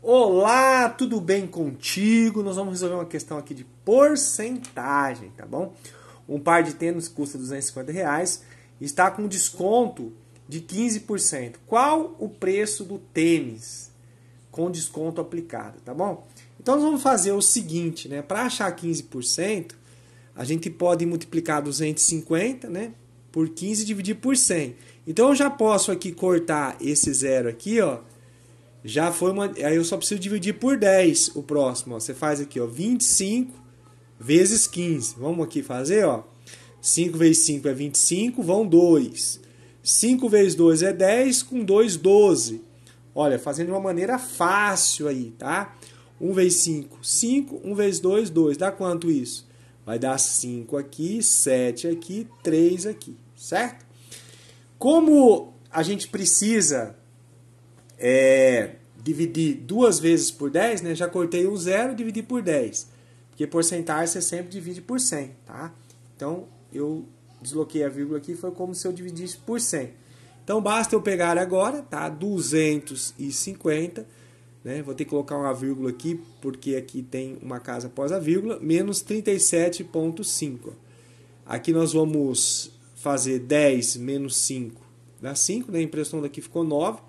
Olá, tudo bem contigo? Nós vamos resolver uma questão aqui de porcentagem, tá bom? Um par de tênis custa 250 reais e está com desconto de 15%. Qual o preço do tênis com desconto aplicado, tá bom? Então nós vamos fazer o seguinte, né? Para achar 15%, a gente pode multiplicar 250, né? Por 15 dividir por 100. Então eu já posso aqui cortar esse zero aqui, ó já foi uma. Aí eu só preciso dividir por 10 o próximo. Ó. Você faz aqui, ó, 25 vezes 15. Vamos aqui fazer, ó. 5 vezes 5 é 25, vão 2. 5 vezes 2 é 10, com 2, 12. Olha, fazendo de uma maneira fácil aí, tá? 1 vezes 5, 5. 1 vezes 2, 2. Dá quanto isso? Vai dar 5 aqui, 7 aqui, 3 aqui, certo? Como a gente precisa é, dividir duas vezes por 10, né? Já cortei um zero e dividi por 10. Porque porcentagem você sempre divide por 100, tá? Então, eu desloquei a vírgula aqui, foi como se eu dividisse por 100. Então, basta eu pegar agora, tá? 250, né? Vou ter que colocar uma vírgula aqui, porque aqui tem uma casa após a vírgula, menos 37,5. Aqui nós vamos fazer 10 menos 5 dá 5, né? A impressão daqui ficou 9.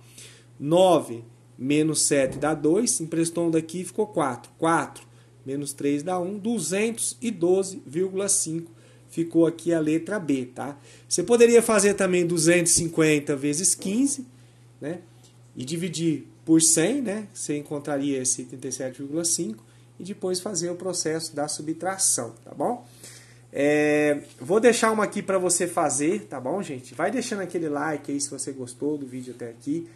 9 menos 7 dá 2, emprestou um daqui e ficou 4. 4 menos 3 dá 1, 212,5 ficou aqui a letra B, tá? Você poderia fazer também 250 vezes 15, né? E dividir por 100, né? Você encontraria esse 37,5. e depois fazer o processo da subtração, tá bom? É, vou deixar uma aqui para você fazer, tá bom, gente? Vai deixando aquele like aí se você gostou do vídeo até aqui.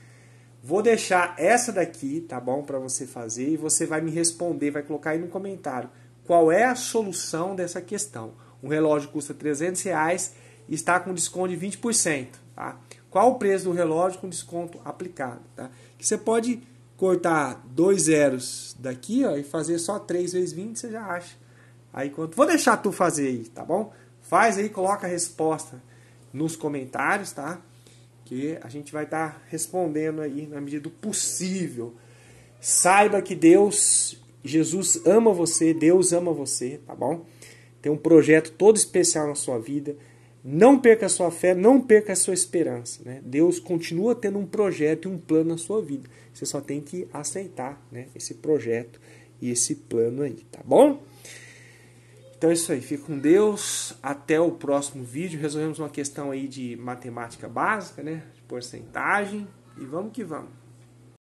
Vou deixar essa daqui, tá bom, para você fazer e você vai me responder, vai colocar aí no comentário qual é a solução dessa questão. Um relógio custa 300 reais e está com desconto de 20%, tá? Qual o preço do relógio com desconto aplicado, tá? Que você pode cortar dois zeros daqui, ó, e fazer só 3 vezes 20, você já acha. Aí quanto? Vou deixar tu fazer aí, tá bom? Faz aí, coloca a resposta nos comentários, tá? que a gente vai estar tá respondendo aí na medida do possível. Saiba que Deus, Jesus ama você, Deus ama você, tá bom? Tem um projeto todo especial na sua vida. Não perca a sua fé, não perca a sua esperança. Né? Deus continua tendo um projeto e um plano na sua vida. Você só tem que aceitar né, esse projeto e esse plano aí, tá bom? Então é isso aí, fica com Deus. Até o próximo vídeo. Resolvemos uma questão aí de matemática básica, né? De porcentagem. E vamos que vamos.